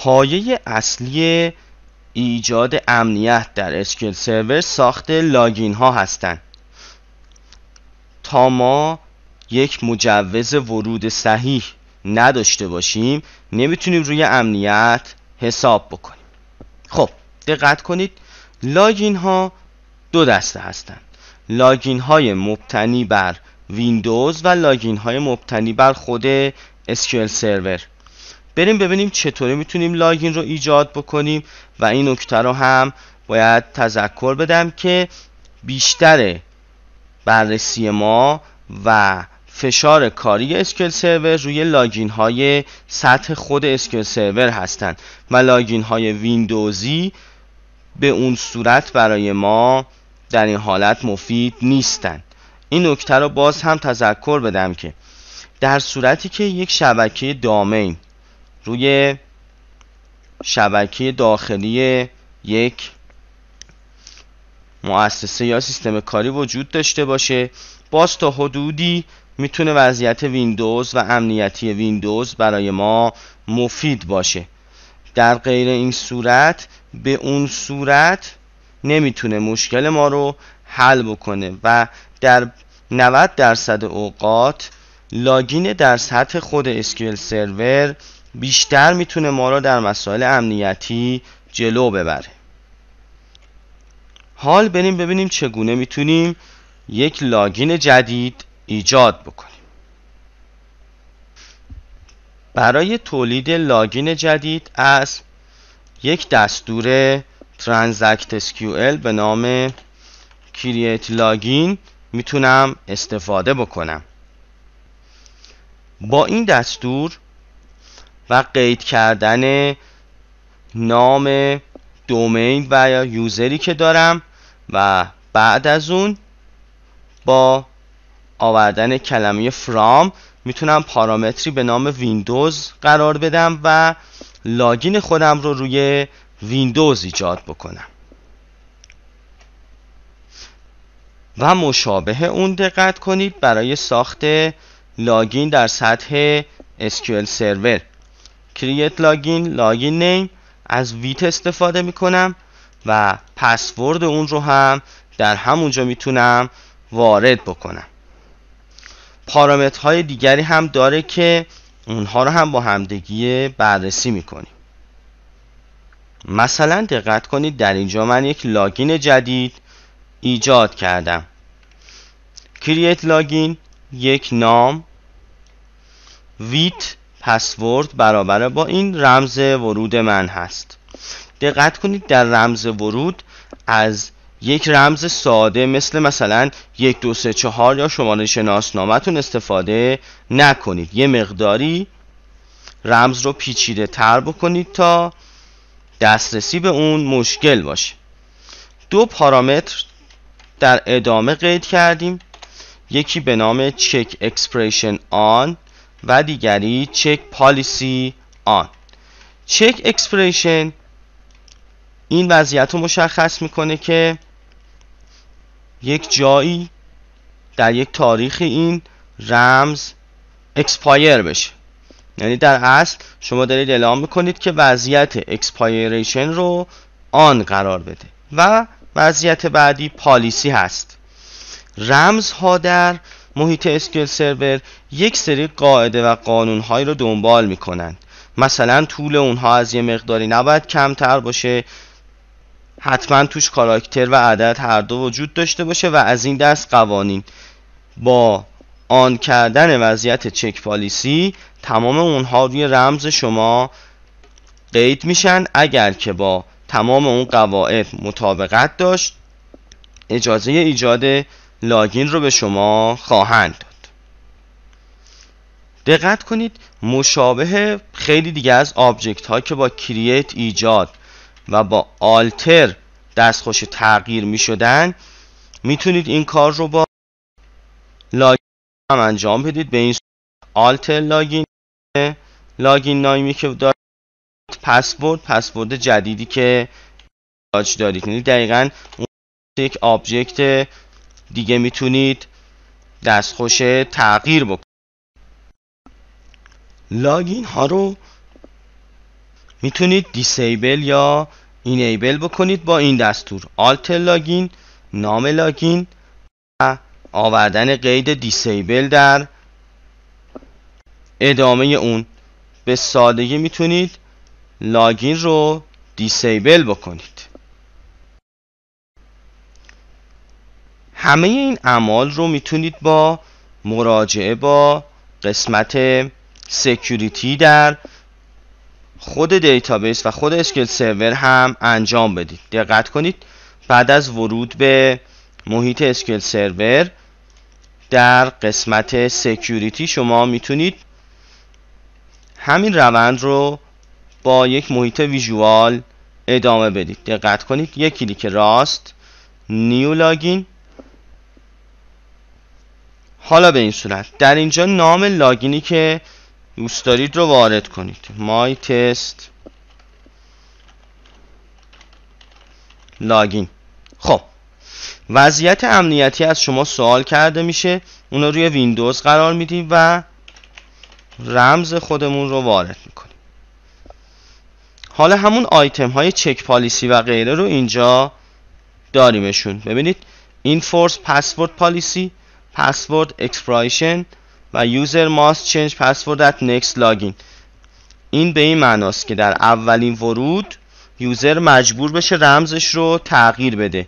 پایه اصلی ایجاد امنیت در اسکل سرور ساخت لاگین ها هستند تا ما یک مجوز ورود صحیح نداشته باشیم نمیتونیم روی امنیت حساب بکنیم خب دقت کنید لاگین ها دو دسته هستند لاگین های مبتنی بر ویندوز و لاگین های مبتنی بر خود SQL سرور بریم ببینیم چطوری میتونیم لاگین رو ایجاد بکنیم و این نکته رو هم باید تذکر بدم که بیشتر بررسی ما و فشار کاری اسکل سرور روی لاگین های سطح خود اسکل سرور هستند و لاگین های ویندوزی به اون صورت برای ما در این حالت مفید نیستند این نکته رو باز هم تذکر بدم که در صورتی که یک شبکه دامین روی شبکه داخلی یک مؤسسه یا سیستم کاری وجود داشته باشه باز تا حدودی میتونه وضعیت ویندوز و امنیتی ویندوز برای ما مفید باشه در غیر این صورت به اون صورت نمیتونه مشکل ما رو حل بکنه و در 90 درصد اوقات لاگین در سطح خود اسکیل سرور بیشتر میتونه ما را در مسائل امنیتی جلو ببره حال بریم ببینیم چگونه میتونیم یک لاگین جدید ایجاد بکنیم برای تولید لاگین جدید از یک دستور ترانزکت SQL به نام Create لاگین میتونم استفاده بکنم با این دستور و قید کردن نام دومین و یا یوزری که دارم و بعد از اون با آوردن کلمه فرام میتونم پارامتری به نام ویندوز قرار بدم و لاگین خودم رو روی ویندوز ایجاد بکنم و مشابه اون دقت کنید برای ساخت لاگین در سطح SQL سرور کریت login, لاگین نیم از ویت استفاده میکنم و پسورد اون رو هم در همونجا میتونم وارد بکنم پارامترهای دیگری هم داره که اونها رو هم با همدگی بررسی میکنیم مثلا دقت کنید در اینجا من یک لاگین جدید ایجاد کردم کریت login یک نام ویت پسورد برابر با این رمز ورود من هست دقت کنید در رمز ورود از یک رمز ساده مثل مثلا یک دو سه چهار یا شماره شناسنامتون استفاده نکنید یه مقداری رمز رو پیچیده تر بکنید تا دسترسی به اون مشکل باشه دو پارامتر در ادامه قید کردیم یکی به نام چک اکسپریشن آن و دیگری چک پالیسی آن چک اکسپریشن این وضعیت رو مشخص میکنه که یک جایی در یک تاریخ این رمز اکسپایر بشه یعنی در اصل شما دارید اعلام میکنید که وضعیت اکسپایریشن رو آن قرار بده و وضعیت بعدی پالیسی هست رمز ها در محیط اسکیل سرور یک سری قاعده و قانونهایی رو دنبال کنند مثلا طول اونها از یه مقداری نباید کمتر باشه حتما توش کاراکتر و عدد هر دو وجود داشته باشه و از این دست قوانین با آن کردن وضعیت چک پالیسی تمام اونها روی رمز شما قید میشن اگر که با تمام اون قواعد مطابقت داشت اجازه ایجاد لاگین رو به شما خواهند داد دقت کنید مشابه خیلی دیگه از آبجکت ها که با کرییت ایجاد و با آلتر دستخوش تغییر می شدن میتونید این کار رو با لاگین هم انجام بدید به این آلتر لاگین لاگین نایمی که دارید پسورد پسورد جدیدی که دارید یعنی دقیقا اون یک آبجکت دیگه میتونید دستخوش تغییر بکنید لاگین ها رو میتونید دیسیبل یا اینیبل بکنید با این دستور آلت لاگین نام لاگین و آوردن قید دیسیبل در ادامه اون به سادگی میتونید لاگین رو دیسیبل بکنید همه این اعمال رو میتونید با مراجعه با قسمت سکیوریتی در خود دیتابیس و خود اسکل سرور هم انجام بدید دقت کنید بعد از ورود به محیط اسکل سرور در قسمت سکیوریتی شما میتونید همین روند رو با یک محیط ویژوال ادامه بدید دقت کنید یک کلیک راست نیو لاگین حالا به این صورت در اینجا نام لاگینی که دوست دارید رو وارد کنید مای تست لاگین خب وضعیت امنیتی از شما سوال کرده میشه اون روی ویندوز قرار میدیم و رمز خودمون رو وارد میکنیم حالا همون آیتم های چک پالیسی و غیره رو اینجا داریمشون ببینید این فورس پسورد پالیسی password expiration و یوزر must change password at next لاگین این به این معناست که در اولین ورود یوزر مجبور بشه رمزش رو تغییر بده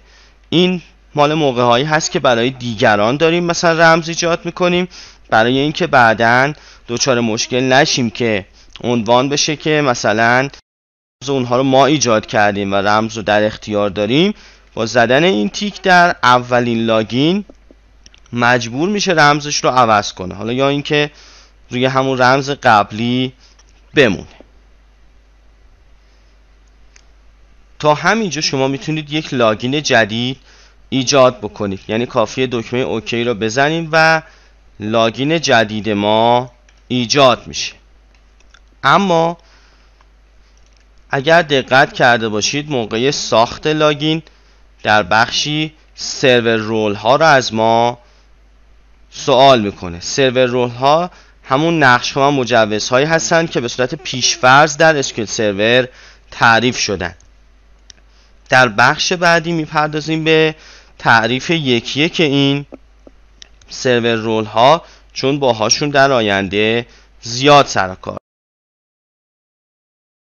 این مال موقع هایی هست که برای دیگران داریم مثلا رمز ایجاد میکنیم برای اینکه بعدا دچار مشکل نشیم که عنوان بشه که مثلا رمز اونها رو ما ایجاد کردیم و رمز رو در اختیار داریم با زدن این تیک در اولین لاگین مجبور میشه رمزش رو عوض کنه حالا یا اینکه روی همون رمز قبلی بمونه تا همینجا شما میتونید یک لاگین جدید ایجاد بکنید یعنی کافیه دکمه اوکی رو بزنیم و لاگین جدید ما ایجاد میشه اما اگر دقت کرده باشید موقع ساخت لاگین در بخشی سرور رول ها رو از ما سوال میکنه سرور رول ها همون نقش ها و مجوز هایی هستند که به صورت پیشفرض در اسکل سرور تعریف شدن در بخش بعدی میپردازیم به تعریف یکیه که این سرور رول ها چون باهاشون در آینده زیاد سرکار